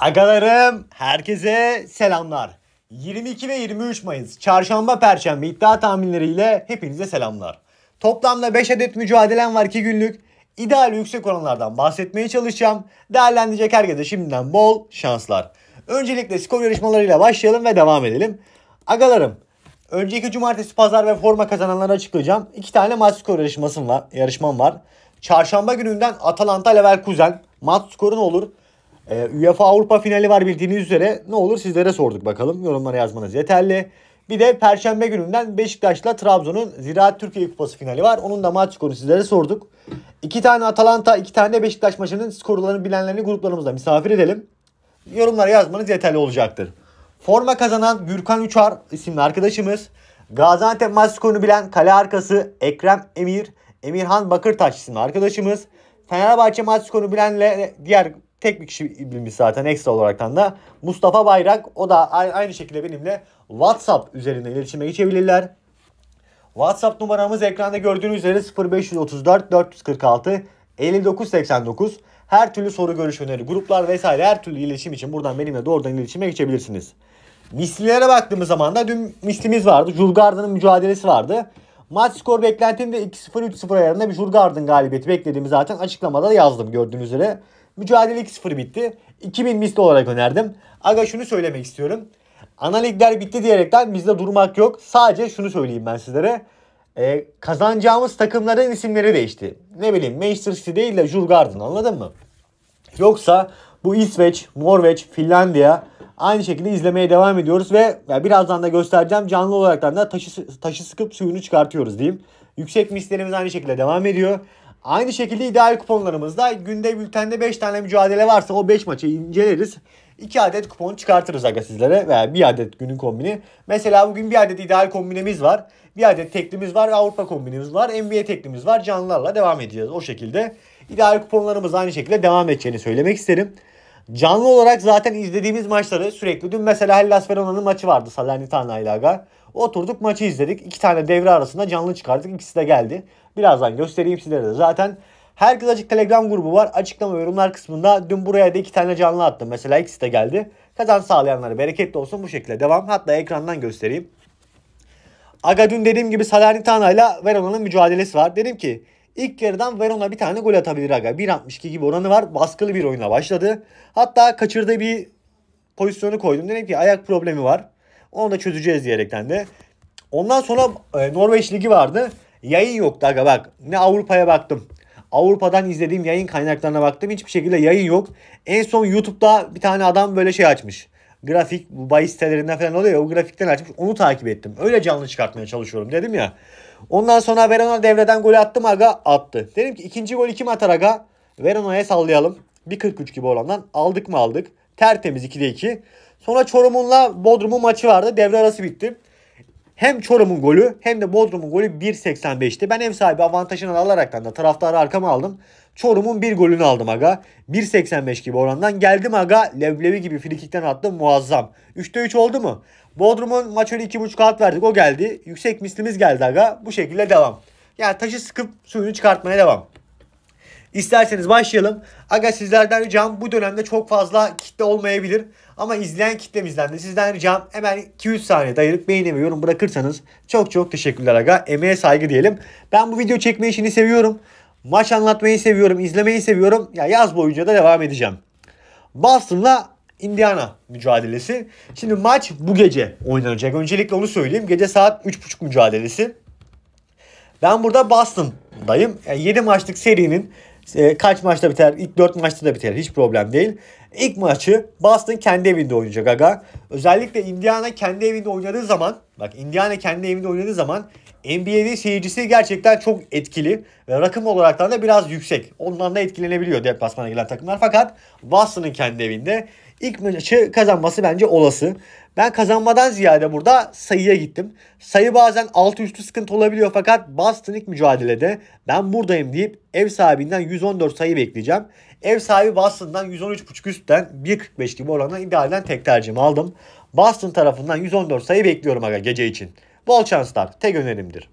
Agalarım herkese selamlar. 22 ve 23 Mayıs çarşamba perşembe iddia tahminleriyle hepinize selamlar. Toplamda 5 adet mücadelem var ki günlük. İdeal yüksek oranlardan bahsetmeye çalışacağım. Değerlendirecek herkese şimdiden bol şanslar. Öncelikle skor yarışmalarıyla başlayalım ve devam edelim. Agalarım önceki cumartesi pazar ve forma kazananları açıklayacağım. İki tane maç skor yarışmasım var, yarışmam var. Çarşamba gününden Atalanta Leverkusen maç skoru ne olur? E, UEFA Avrupa finali var bildiğiniz üzere. Ne olur sizlere sorduk bakalım. Yorumlara yazmanız yeterli. Bir de Perşembe gününden Beşiktaş'la Trabzon'un Ziraat Türkiye Kupası finali var. Onun da maç skorunu sizlere sorduk. İki tane Atalanta, iki tane de Beşiktaş maçının skorlarını bilenlerini gruplarımızda misafir edelim. Yorumlara yazmanız yeterli olacaktır. Forma kazanan Gürkan Uçar isimli arkadaşımız. Gaziantep maç skorunu bilen kale arkası Ekrem Emir, Emirhan Bakırtaş isimli arkadaşımız. Fenerbahçe maç skorunu bilenle diğer tek bir kişi bilmiş zaten ekstra olaraktan da Mustafa Bayrak. O da aynı şekilde benimle WhatsApp üzerinden iletişime geçebilirler. WhatsApp numaramız ekranda gördüğünüz üzere 0534 446 5989. Her türlü soru görüş öneri, gruplar vesaire her türlü iletişim için buradan benimle doğrudan iletişime geçebilirsiniz. Mislilere baktığımız zaman da dün mislimiz vardı. Jurgarda'nın mücadelesi vardı. Maç skor beklentim de 2-0-3-0 ayarında bir Jurgard'ın galibiyeti beklediğimi zaten açıklamada yazdım gördüğünüz üzere. Mücadele 2-0 bitti. 2000 misli olarak önerdim. Aga şunu söylemek istiyorum. Analikler bitti diyerekten bizde durmak yok. Sadece şunu söyleyeyim ben sizlere. Ee, kazanacağımız takımların isimleri değişti. Ne bileyim Manchester City değil de Jurgarden anladın mı? Yoksa bu İsveç, Norveç, Finlandiya aynı şekilde izlemeye devam ediyoruz ve ya birazdan da göstereceğim canlı olarak da taşı, taşı sıkıp suyunu çıkartıyoruz diyeyim. Yüksek mislerimiz aynı şekilde devam ediyor. Aynı şekilde ideal kuponlarımızda günde bültende 5 tane mücadele varsa o 5 maçı inceleriz. 2 adet kupon çıkartırız aga sizlere veya bir adet günün kombini. Mesela bugün bir adet ideal kombinimiz var. Bir adet teklimiz var, Avrupa kombinimiz var, NBA teklimiz var. Canlılarla devam edeceğiz o şekilde. İdeal kuponlarımız aynı şekilde devam edeceğini söylemek isterim. Canlı olarak zaten izlediğimiz maçları sürekli. Dün mesela Hellas Verona'nın maçı vardı Salernitana ile aga. Oturduk maçı izledik. İki tane devre arasında canlı çıkardık. İkisi de geldi. Birazdan göstereyim sizlere de. Zaten herkes açık Telegram grubu var. Açıklama yorumlar kısmında dün buraya da iki tane canlı attım. Mesela ikisi de geldi. Kazan sağlayanları bereketli olsun bu şekilde devam. Hatta ekrandan göstereyim. Aga dün dediğim gibi Salernitana ile Verona'nın mücadelesi var. Dedim ki ilk yarıdan Verona bir tane gol atabilir aga. 1.62 gibi oranı var. Baskılı bir oyuna başladı. Hatta kaçırdığı bir pozisyonu koydum. Dedim ki ayak problemi var. Onu da çözeceğiz diyerekten de. Ondan sonra e, Norveç Ligi vardı. Yayın yoktu aga bak. Ne Avrupa'ya baktım. Avrupa'dan izlediğim yayın kaynaklarına baktım. Hiçbir şekilde yayın yok. En son YouTube'da bir tane adam böyle şey açmış. Grafik bu bahis sitelerinden falan oluyor ya o grafikten açmış. Onu takip ettim. Öyle canlı çıkartmaya çalışıyorum dedim ya. Ondan sonra Verona devreden gol attım aga attı. Dedim ki ikinci gol kim atar aga? Verona'ya sallayalım. 1.43 gibi olandan aldık mı aldık. Tertemiz 2'de 2. Sonra Çorum'unla Bodrum'un maçı vardı. Devre arası bitti. Hem Çorum'un golü hem de Bodrum'un golü 1.85'ti. Ben ev sahibi avantajını alaraktan da taraftarı arkama aldım. Çorum'un bir golünü aldım aga. 1.85 gibi orandan geldim aga. Leblebi gibi frikikten attım muazzam. 3'te 3 oldu mu? Bodrum'un maç öyle 2.5 alt verdik o geldi. Yüksek mislimiz geldi aga. Bu şekilde devam. Yani taşı sıkıp suyunu çıkartmaya devam. İsterseniz başlayalım. Aga sizlerden ricam bu dönemde çok fazla kitle olmayabilir. Ama izleyen kitlemizden de sizden ricam hemen 200 saniye dayırıp beğeni ve yorum bırakırsanız çok çok teşekkürler aga. Emeğe saygı diyelim. Ben bu video çekme işini seviyorum. Maç anlatmayı seviyorum, izlemeyi seviyorum. Ya yaz boyunca da devam edeceğim. Boston'la Indiana mücadelesi. Şimdi maç bu gece oynanacak. Öncelikle onu söyleyeyim. Gece saat 3.30 mücadelesi. Ben burada Boston'dayım. Yani 7 maçlık serinin e, kaç maçta biter? İlk 4 maçta da biter. Hiç problem değil. İlk maçı Boston kendi evinde oynayacak aga. Özellikle Indiana kendi evinde oynadığı zaman bak Indiana kendi evinde oynadığı zaman NBA'nin seyircisi gerçekten çok etkili ve rakım olarak da biraz yüksek. Ondan da etkilenebiliyor deplasmana gelen takımlar. Fakat Boston'ın kendi evinde İlk maçı şey kazanması bence olası. Ben kazanmadan ziyade burada sayıya gittim. Sayı bazen altı üstü sıkıntı olabiliyor fakat Boston ilk mücadelede ben buradayım deyip ev sahibinden 114 sayı bekleyeceğim. Ev sahibi Boston'dan 113.5 üstten 1.45 gibi oranla idealden tek tercihimi aldım. Boston tarafından 114 sayı bekliyorum aga gece için. Bol şanslar tek önerimdir.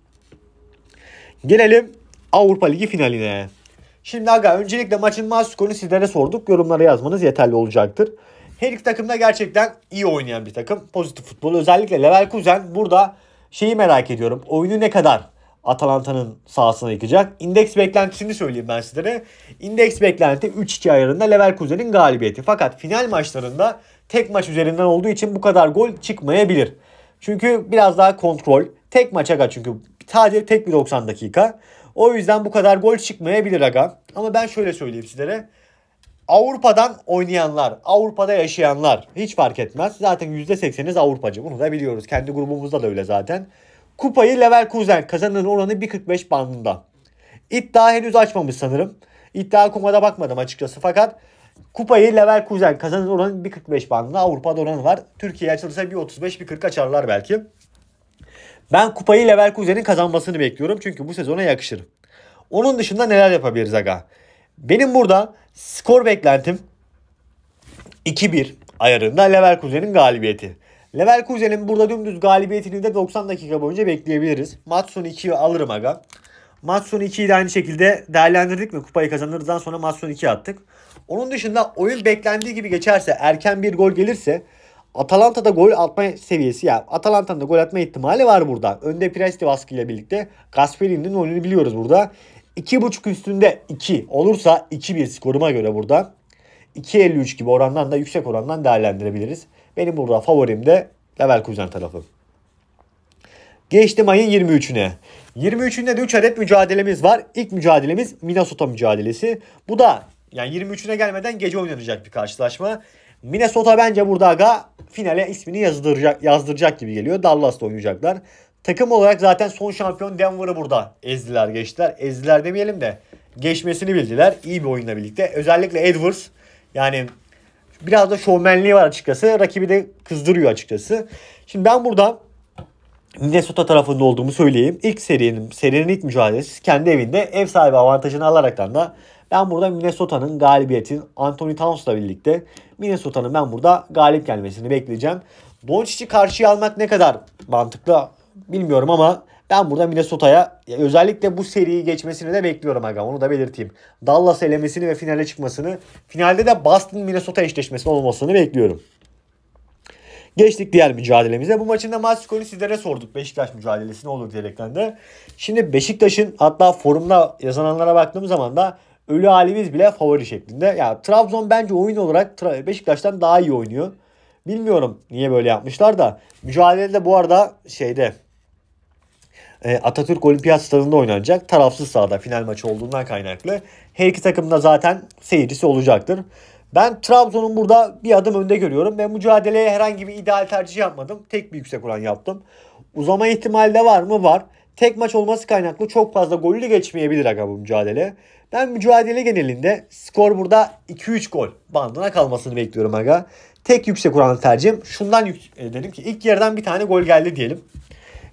Gelelim Avrupa Ligi finaline. Şimdi aga öncelikle maçın maç skorunu sizlere sorduk. Yorumlara yazmanız yeterli olacaktır. Her iki takım da gerçekten iyi oynayan bir takım. Pozitif futbol. Özellikle Leverkusen burada şeyi merak ediyorum. Oyunu ne kadar Atalanta'nın sahasına yıkacak. İndeks beklentisini söyleyeyim ben sizlere. İndeks beklenti 3-2 ayarında Leverkusen'in galibiyeti. Fakat final maçlarında tek maç üzerinden olduğu için bu kadar gol çıkmayabilir. Çünkü biraz daha kontrol. Tek maç kaç çünkü sadece tek bir 90 dakika. O yüzden bu kadar gol çıkmayabilir aga. Ama ben şöyle söyleyeyim sizlere. Avrupa'dan oynayanlar, Avrupa'da yaşayanlar hiç fark etmez. Zaten 80'iniz Avrupacı. Bunu da biliyoruz. Kendi grubumuzda da öyle zaten. Kupayı Kuzen kazanır oranı 1.45 bandında. İddia henüz açmamış sanırım. İddia kumada bakmadım açıkçası fakat kupayı Kuzen kazanır oranı 1.45 bandında. Avrupa'da oranı var. Türkiye açılırsa 1.35 1.40 açarlar belki. Ben kupayı Leverkusen'in kazanmasını bekliyorum. Çünkü bu sezona yakışır. Onun dışında neler yapabiliriz aga? Benim burada skor beklentim 2-1 ayarında Leverkusen'in galibiyeti. Leverkusen'in burada dümdüz galibiyetini de 90 dakika boyunca bekleyebiliriz. Matson sonu 2'yi alırım aga. Matson 2'yi de aynı şekilde değerlendirdik mi? Kupayı kazanırdan sonra Matson sonu 2 attık. Onun dışında oyun beklendiği gibi geçerse erken bir gol gelirse Atalanta'da gol atma seviyesi ya. Atalanta'nın da gol atma ihtimali var burada. Önde Presti baskıyla birlikte Gasperi'nin oyununu biliyoruz burada. 2.5 üstünde 2 olursa 2-1 skoruma göre burada. 2.53 gibi orandan da yüksek orandan değerlendirebiliriz. Benim burada favorim de Leverkusen tarafı. Geçtim ayın 23'üne. 23'ünde de 3 adet mücadelemiz var. İlk mücadelemiz Minnesota mücadelesi. Bu da yani 23'üne gelmeden gece oynanacak bir karşılaşma. Minnesota bence burada aga finale ismini yazdıracak, yazdıracak gibi geliyor. Dallas'ta oynayacaklar. Takım olarak zaten son şampiyon Denver'ı burada ezdiler geçtiler. Ezdiler demeyelim de geçmesini bildiler. İyi bir oyunla birlikte. Özellikle Edwards yani biraz da şovmenliği var açıkçası. Rakibi de kızdırıyor açıkçası. Şimdi ben burada Minnesota tarafında olduğumu söyleyeyim. İlk serinin, serinin ilk mücadelesi kendi evinde ev sahibi avantajını alaraktan da ben burada Minnesota'nın galibiyetin Anthony Towns'la birlikte Minnesota'nın ben burada galip gelmesini bekleyeceğim. Doncic'i karşıya almak ne kadar mantıklı bilmiyorum ama ben burada Minnesota'ya özellikle bu seriyi geçmesini de bekliyorum aga onu da belirteyim. Dallas elemesini ve finale çıkmasını finalde de Boston Minnesota eşleşmesi olmasını bekliyorum. Geçtik diğer mücadelemize. Bu maçın da maç skorunu sizlere sorduk. Beşiktaş mücadelesi ne olur diyerekten de. Şimdi Beşiktaş'ın hatta forumda yazanlara baktığım zaman da Ölü halimiz bile favori şeklinde. Ya yani Trabzon bence oyun olarak Beşiktaş'tan daha iyi oynuyor. Bilmiyorum niye böyle yapmışlar da. Mücadelede bu arada şeyde e, Atatürk Olimpiyat Stadında oynanacak. Tarafsız sahada final maçı olduğundan kaynaklı. Her iki takımda zaten seyircisi olacaktır. Ben Trabzon'un burada bir adım önde görüyorum ve mücadeleye herhangi bir ideal tercih yapmadım. Tek bir yüksek oran yaptım. Uzama ihtimali de var mı? Var. Tek maç olması kaynaklı çok fazla golü geçmeyebilir aga bu mücadele. Ben mücadele genelinde skor burada 2-3 gol bandına kalmasını bekliyorum aga. Tek yüksek oran tercihim. Şundan yük- e, dedim ki ilk yarıdan bir tane gol geldi diyelim.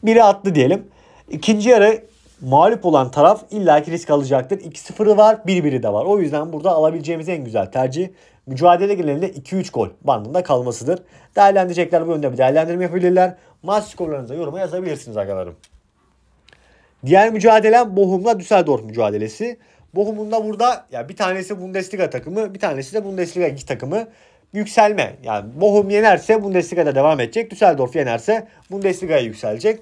Biri attı diyelim. İkinci yarı mağlup olan taraf illaki risk alacaktır. 2-0'ı var 1-1'i de var. O yüzden burada alabileceğimiz en güzel tercih mücadele genelinde 2-3 gol bandında kalmasıdır. Değerlendirecekler bu yönde bir değerlendirme yapabilirler. Maç skorlarınıza yoruma yazabilirsiniz arkadaşlarım. Diğer mücadelem Bochum'la Düsseldorf mücadelesi. Bochum'un da burada ya bir tanesi Bundesliga takımı, bir tanesi de Bundesliga 2 takımı yükselme. Yani Bochum yenerse Bundesliga'da devam edecek. Düsseldorf yenerse Bundesliga'ya yükselecek.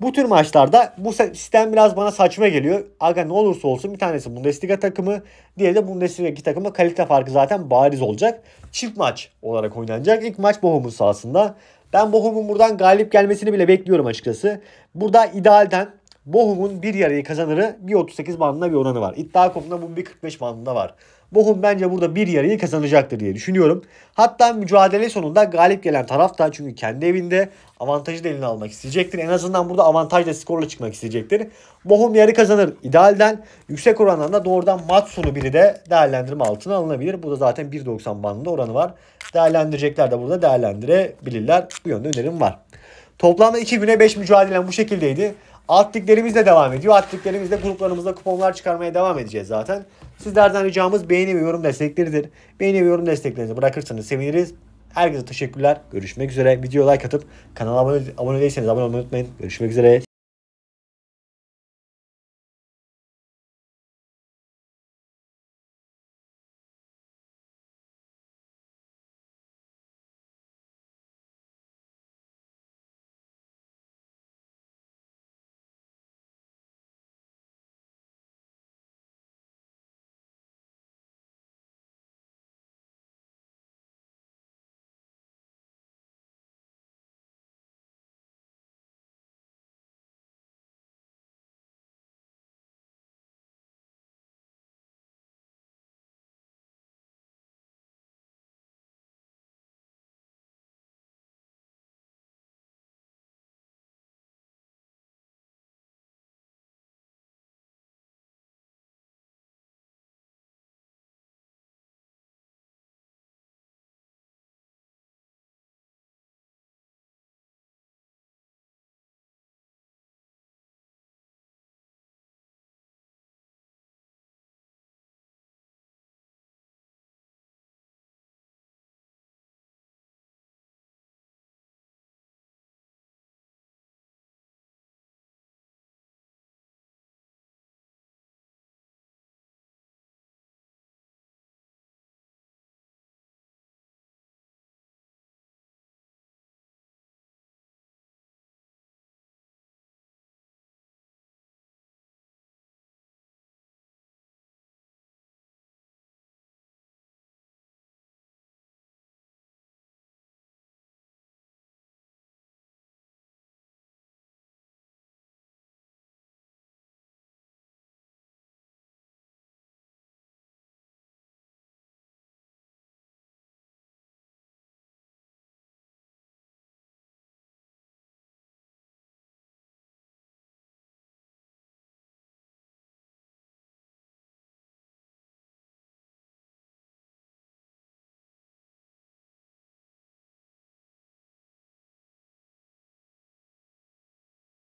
Bu tür maçlarda bu sistem biraz bana saçma geliyor. Aga ne olursa olsun bir tanesi Bundesliga takımı, diğeri de Bundesliga iki takımı kalite farkı zaten bariz olacak. Çift maç olarak oynanacak. İlk maç Bochum'un sahasında. Ben Bochum'un buradan galip gelmesini bile bekliyorum açıkçası. Burada idealden Bochum'un bir yarayı kazanırı bir 38 bandında bir oranı var. İddia.com'da bu 45 bandında var. Bochum bence burada bir yarıyı kazanacaktır diye düşünüyorum. Hatta mücadele sonunda galip gelen taraf da çünkü kendi evinde avantajı da eline almak isteyecektir. En azından burada avantajla skorla çıkmak isteyecektir. Bochum yarı kazanır idealden. Yüksek orandan da doğrudan mat sonu biri de değerlendirme altına alınabilir. Bu da zaten 1.90 bandında oranı var. Değerlendirecekler de burada değerlendirebilirler. Bu yönde önerim var. Toplamda 2 güne 5 mücadelem bu şekildeydi. Alt de devam ediyor. Alt liglerimizde gruplarımızda kuponlar çıkarmaya devam edeceğiz zaten. Sizlerden ricamız beğeni ve yorum destekleridir. Beğeni ve yorum desteklerinizi bırakırsanız seviniriz. Herkese teşekkürler. Görüşmek üzere. Video like atıp kanala abone, abone değilseniz abone olmayı unutmayın. Görüşmek üzere.